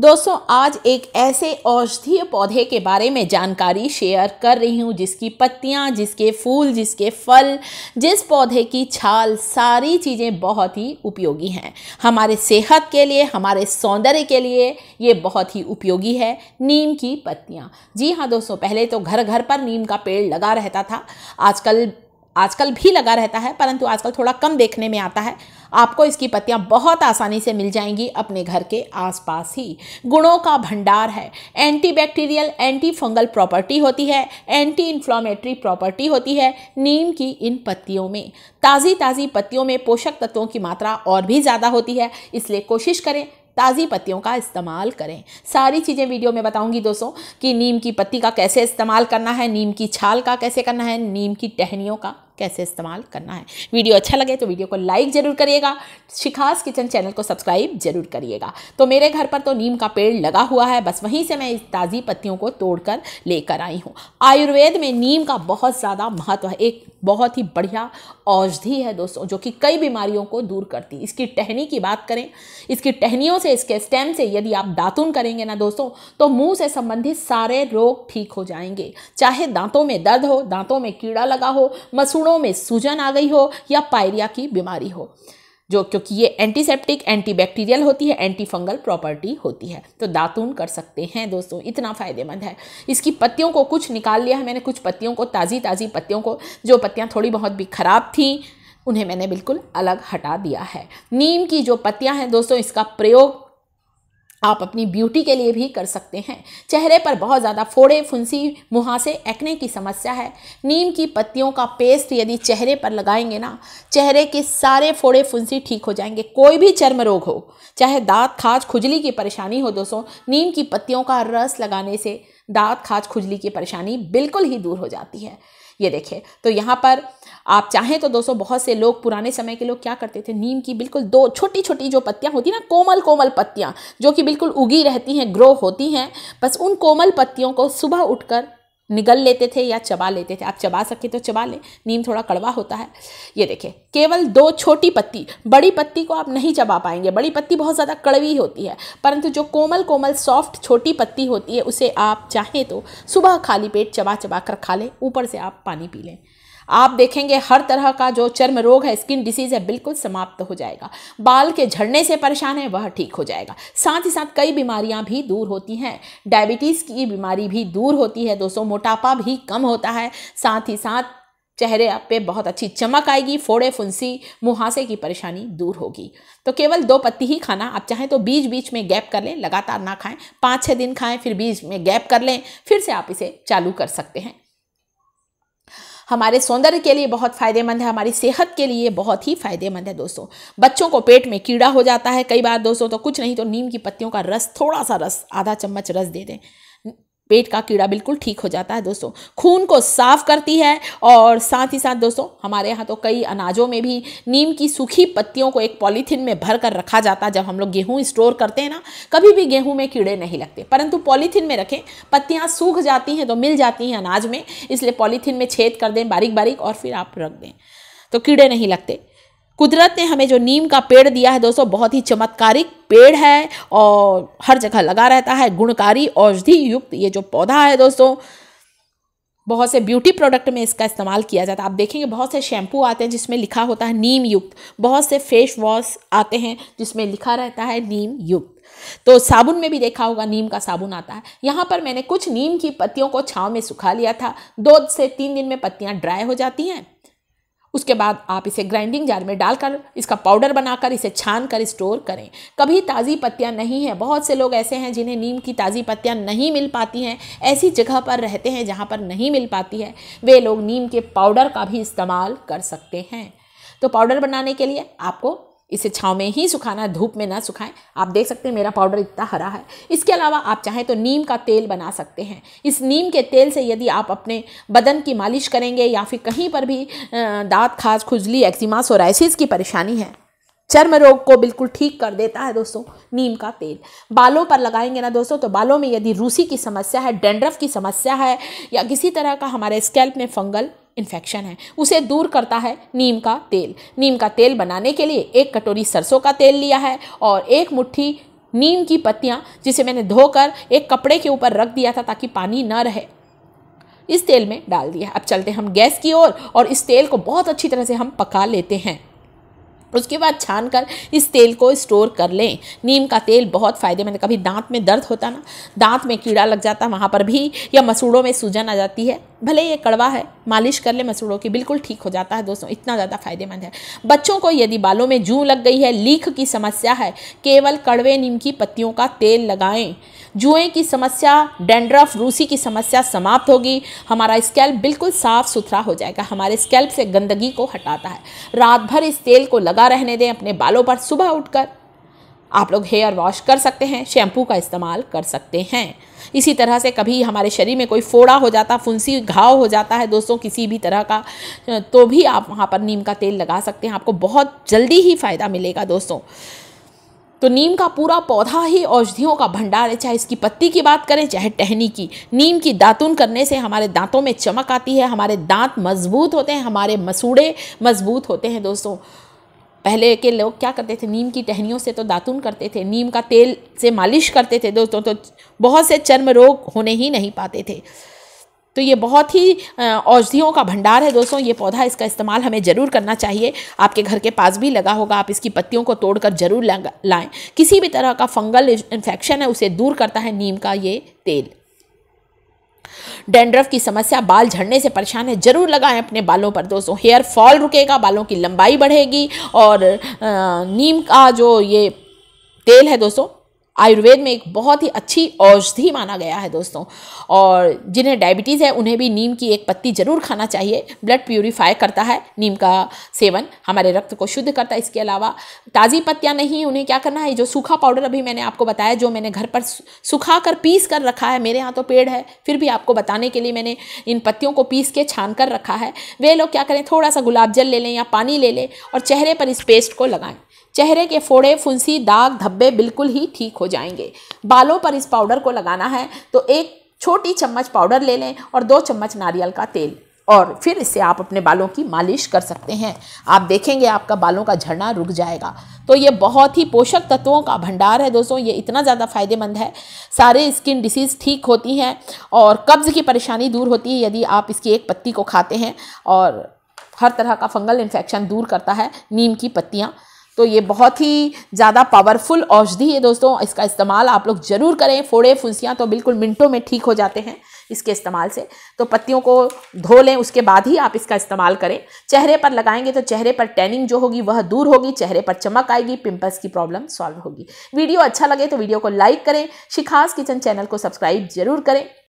दोस्तों आज एक ऐसे औषधीय पौधे के बारे में जानकारी शेयर कर रही हूँ जिसकी पत्तियाँ जिसके फूल जिसके फल जिस पौधे की छाल सारी चीज़ें बहुत ही उपयोगी हैं हमारे सेहत के लिए हमारे सौंदर्य के लिए ये बहुत ही उपयोगी है नीम की पत्तियाँ जी हाँ दोस्तों पहले तो घर घर पर नीम का पेड़ लगा रहता था आजकल आजकल भी लगा रहता है परंतु आजकल थोड़ा कम देखने में आता है आपको इसकी पत्तियां बहुत आसानी से मिल जाएंगी अपने घर के आसपास ही गुणों का भंडार है एंटीबैक्टीरियल एंटी फंगल प्रॉपर्टी होती है एंटी इन्फ्लामेटरी प्रॉपर्टी होती है नीम की इन पत्तियों में ताज़ी ताज़ी पत्तियों में पोषक तत्वों की मात्रा और भी ज़्यादा होती है इसलिए कोशिश करें ताज़ी पत्तियों का इस्तेमाल करें सारी चीज़ें वीडियो में बताऊंगी दोस्तों कि नीम की पत्ती का कैसे इस्तेमाल करना है नीम की छाल का कैसे करना है नीम की टहनियों का कैसे इस्तेमाल करना है वीडियो अच्छा लगे तो वीडियो को लाइक ज़रूर करिएगा शिखास किचन चैनल को सब्सक्राइब ज़रूर करिएगा तो मेरे घर पर तो नीम का पेड़ लगा हुआ है बस वहीं से मैं इस ताज़ी पत्तियों को तोड़कर लेकर आई हूँ आयुर्वेद में नीम का बहुत ज़्यादा महत्व है एक बहुत ही बढ़िया औषधि है दोस्तों जो कि कई बीमारियों को दूर करती इसकी टहनी की बात करें इसकी टहनियों से इसके स्टेम से यदि आप दातुन करेंगे ना दोस्तों तो मुंह से संबंधित सारे रोग ठीक हो जाएंगे चाहे दांतों में दर्द हो दांतों में कीड़ा लगा हो मसूड़ों में सूजन आ गई हो या पायरिया की बीमारी हो जो क्योंकि ये एंटीसेप्टिक एंटीबैक्टीरियल होती है एंटी फंगल प्रॉपर्टी होती है तो दातून कर सकते हैं दोस्तों इतना फ़ायदेमंद है इसकी पत्तियों को कुछ निकाल लिया है मैंने कुछ पत्तियों को ताज़ी ताज़ी पत्तियों को जो पत्तियाँ थोड़ी बहुत भी ख़राब थी उन्हें मैंने बिल्कुल अलग हटा दिया है नीम की जो पत्तियां हैं दोस्तों इसका प्रयोग आप अपनी ब्यूटी के लिए भी कर सकते हैं चेहरे पर बहुत ज़्यादा फोड़े फुंसी मुहासे एक्ने की समस्या है नीम की पत्तियों का पेस्ट यदि चेहरे पर लगाएंगे ना चेहरे के सारे फोड़े फुंसी ठीक हो जाएंगे कोई भी चर्म रोग हो चाहे दांत खाज खुजली की परेशानी हो दोस्तों नीम की पत्तियों का रस लगाने से दांत खाज खुजली की परेशानी बिल्कुल ही दूर हो जाती है ये देखें तो यहाँ पर आप चाहें तो दोस्तों बहुत से लोग पुराने समय के लोग क्या करते थे नीम की बिल्कुल दो छोटी छोटी जो पत्तियाँ होती ना कोमल कोमल पत्तियाँ जो कि बिल्कुल उगी रहती हैं ग्रो होती हैं बस उन कोमल पत्तियों को सुबह उठकर निगल लेते थे या चबा लेते थे आप चबा सके तो चबा लें नीम थोड़ा कड़वा होता है ये देखें केवल दो छोटी पत्ती बड़ी पत्ती को आप नहीं चबा पाएंगे बड़ी पत्ती बहुत ज़्यादा कड़वी होती है परंतु जो कोमल कोमल सॉफ्ट छोटी पत्ती होती है उसे आप चाहें तो सुबह खाली पेट चबा चबा कर खा लें ऊपर से आप पानी पी लें आप देखेंगे हर तरह का जो चर्म रोग है स्किन डिसीज़ है बिल्कुल समाप्त हो जाएगा बाल के झड़ने से परेशान है वह ठीक हो जाएगा साथ ही साथ कई बीमारियां भी दूर होती हैं डायबिटीज़ की बीमारी भी दूर होती है दोस्तों मोटापा भी कम होता है साथ ही साथ चेहरे आप पे बहुत अच्छी चमक आएगी फोड़े फुंसी मुहासे की परेशानी दूर होगी तो केवल दो पत्ती ही खाना आप चाहें तो बीच बीच में गैप कर लें लगातार ना खाएं पाँच छः दिन खाएं फिर बीच में गैप कर लें फिर से आप इसे चालू कर सकते हैं हमारे सौंदर्य के लिए बहुत फ़ायदेमंद है हमारी सेहत के लिए बहुत ही फ़ायदेमंद है दोस्तों बच्चों को पेट में कीड़ा हो जाता है कई बार दोस्तों तो कुछ नहीं तो नीम की पत्तियों का रस थोड़ा सा रस आधा चम्मच रस दे दें पेट का कीड़ा बिल्कुल ठीक हो जाता है दोस्तों खून को साफ करती है और साथ ही साथ दोस्तों हमारे यहाँ तो कई अनाजों में भी नीम की सूखी पत्तियों को एक पॉलीथीन में भर कर रखा जाता है जब हम लोग गेहूँ स्टोर करते हैं ना कभी भी गेहूँ में कीड़े नहीं लगते परंतु पॉलीथीन में रखें पत्तियाँ सूख जाती हैं तो मिल जाती हैं अनाज में इसलिए पॉलीथीन में छेद कर दें बारीक बारीक और फिर आप रख दें तो कीड़े नहीं लगते कुदरत ने हमें जो नीम का पेड़ दिया है दोस्तों बहुत ही चमत्कारिक पेड़ है और हर जगह लगा रहता है गुणकारी औषधि युक्त ये जो पौधा है दोस्तों बहुत से ब्यूटी प्रोडक्ट में इसका इस्तेमाल किया जाता है आप देखेंगे बहुत से शैम्पू आते हैं जिसमें लिखा होता है नीम युक्त बहुत से फेस वॉश आते हैं जिसमें लिखा रहता है नीम युक्त तो साबुन में भी देखा होगा नीम का साबुन आता है यहाँ पर मैंने कुछ नीम की पत्तियों को छाँव में सुखा लिया था दो से तीन दिन में पत्तियाँ ड्राई हो जाती हैं उसके बाद आप इसे ग्राइंडिंग जार में डालकर इसका पाउडर बनाकर इसे छान कर स्टोर करें कभी ताज़ी पत्तियाँ नहीं हैं बहुत से लोग ऐसे हैं जिन्हें नीम की ताज़ी पत्तियाँ नहीं मिल पाती हैं ऐसी जगह पर रहते हैं जहाँ पर नहीं मिल पाती है वे लोग नीम के पाउडर का भी इस्तेमाल कर सकते हैं तो पाउडर बनाने के लिए आपको इसे छाँव में ही सुखाना धूप में ना सुखाएं आप देख सकते हैं मेरा पाउडर इतना हरा है इसके अलावा आप चाहें तो नीम का तेल बना सकते हैं इस नीम के तेल से यदि आप अपने बदन की मालिश करेंगे या फिर कहीं पर भी दांत खाज खुजली एक्जिमा सोराइसिस की परेशानी है चर्म रोग को बिल्कुल ठीक कर देता है दोस्तों नीम का तेल बालों पर लगाएंगे ना दोस्तों तो बालों में यदि रूसी की समस्या है डेंड्रफ की समस्या है या किसी तरह का हमारे स्कैल्प में फंगल इन्फेक्शन है उसे दूर करता है नीम का तेल नीम का तेल बनाने के लिए एक कटोरी सरसों का तेल लिया है और एक मुट्ठी नीम की पत्तियाँ जिसे मैंने धोकर एक कपड़े के ऊपर रख दिया था ताकि पानी न रहे इस तेल में डाल दिया अब चलते हम गैस की ओर और, और इस तेल को बहुत अच्छी तरह से हम पका लेते हैं उसके बाद छान कर इस तेल को स्टोर कर लें नीम का तेल बहुत फ़ायदेमंद कभी दांत में दर्द होता ना दांत में कीड़ा लग जाता वहाँ पर भी या मसूड़ों में सूजन आ जाती है भले ये कड़वा है मालिश कर ले मसूड़ों की बिल्कुल ठीक हो जाता है दोस्तों इतना ज़्यादा फायदेमंद है बच्चों को यदि बालों में जू लग गई है लीक की समस्या है केवल कड़वे नीम की पत्तियों का तेल लगाएं जुएँ की समस्या डेंड्रफ रूसी की समस्या समाप्त होगी हमारा स्कैल्प बिल्कुल साफ़ सुथरा हो जाएगा हमारे स्कैल्प से गंदगी को हटाता है रात भर इस तेल को लगा लगा रहने दें अपने बालों पर सुबह उठकर आप लोग हेयर वॉश कर सकते हैं शैम्पू का इस्तेमाल कर सकते हैं इसी तरह से कभी हमारे शरीर में कोई फोड़ा हो जाता फुंसी घाव हो जाता है दोस्तों किसी भी तरह का तो भी आप वहाँ पर नीम का तेल लगा सकते हैं आपको बहुत जल्दी ही फ़ायदा मिलेगा दोस्तों तो नीम का पूरा पौधा ही औषधियों का भंडार है चाहे इसकी पत्ती की बात करें चाहे टहनी की नीम की दातुन करने से हमारे दांतों में चमक आती है हमारे दांत मजबूत होते हैं हमारे मसूड़े मजबूत होते हैं दोस्तों पहले के लोग क्या करते थे नीम की टहनियों से तो दातुन करते थे नीम का तेल से मालिश करते थे दोस्तों तो, तो बहुत से चर्म रोग होने ही नहीं पाते थे तो ये बहुत ही औषधियों का भंडार है दोस्तों ये पौधा इसका इस्तेमाल हमें ज़रूर करना चाहिए आपके घर के पास भी लगा होगा आप इसकी पत्तियों को तोड़कर ज़रूर लाएं किसी भी तरह का फंगल इन्फेक्शन है उसे दूर करता है नीम का ये तेल डेंड्रफ की समस्या बाल झड़ने से परेशान है ज़रूर लगाएं अपने बालों पर दोस्तों हेयर फॉल रुकेगा बालों की लंबाई बढ़ेगी और नीम का जो ये तेल है दोस्तों आयुर्वेद में एक बहुत ही अच्छी औषधि माना गया है दोस्तों और जिन्हें डायबिटीज़ है उन्हें भी नीम की एक पत्ती ज़रूर खाना चाहिए ब्लड प्योरीफाई करता है नीम का सेवन हमारे रक्त को शुद्ध करता है इसके अलावा ताज़ी पत्तियाँ नहीं उन्हें क्या करना है जो सूखा पाउडर अभी मैंने आपको बताया जो मैंने घर पर सुखा कर पीस कर रखा है मेरे यहाँ तो पेड़ है फिर भी आपको बताने के लिए मैंने इन पत्तियों को पीस के छान कर रखा है वे लोग क्या करें थोड़ा सा गुलाब जल ले लें या पानी ले लें और चेहरे पर इस पेस्ट को लगाएं चेहरे के फोड़े फुंसी दाग धब्बे बिल्कुल ही ठीक हो जाएंगे बालों पर इस पाउडर को लगाना है तो एक छोटी चम्मच पाउडर ले लें और दो चम्मच नारियल का तेल और फिर इससे आप अपने बालों की मालिश कर सकते हैं आप देखेंगे आपका बालों का झड़ना रुक जाएगा तो ये बहुत ही पोषक तत्वों का भंडार है दोस्तों ये इतना ज़्यादा फायदेमंद है सारे स्किन डिसीज़ ठीक होती हैं और कब्ज़ की परेशानी दूर होती है यदि आप इसकी एक पत्ती को खाते हैं और हर तरह का फंगल इन्फेक्शन दूर करता है नीम की पत्तियाँ तो ये बहुत ही ज़्यादा पावरफुल औषधि है दोस्तों इसका इस्तेमाल आप लोग ज़रूर करें फोड़े फुंसियाँ तो बिल्कुल मिनटों में ठीक हो जाते हैं इसके इस्तेमाल से तो पत्तियों को धो लें उसके बाद ही आप इसका इस्तेमाल करें चेहरे पर लगाएंगे तो चेहरे पर टैनिंग जो होगी वह दूर होगी चेहरे पर चमक आएगी पिंपल्स की प्रॉब्लम सॉल्व होगी वीडियो अच्छा लगे तो वीडियो को लाइक करें शिखास किचन चैनल को सब्सक्राइब जरूर करें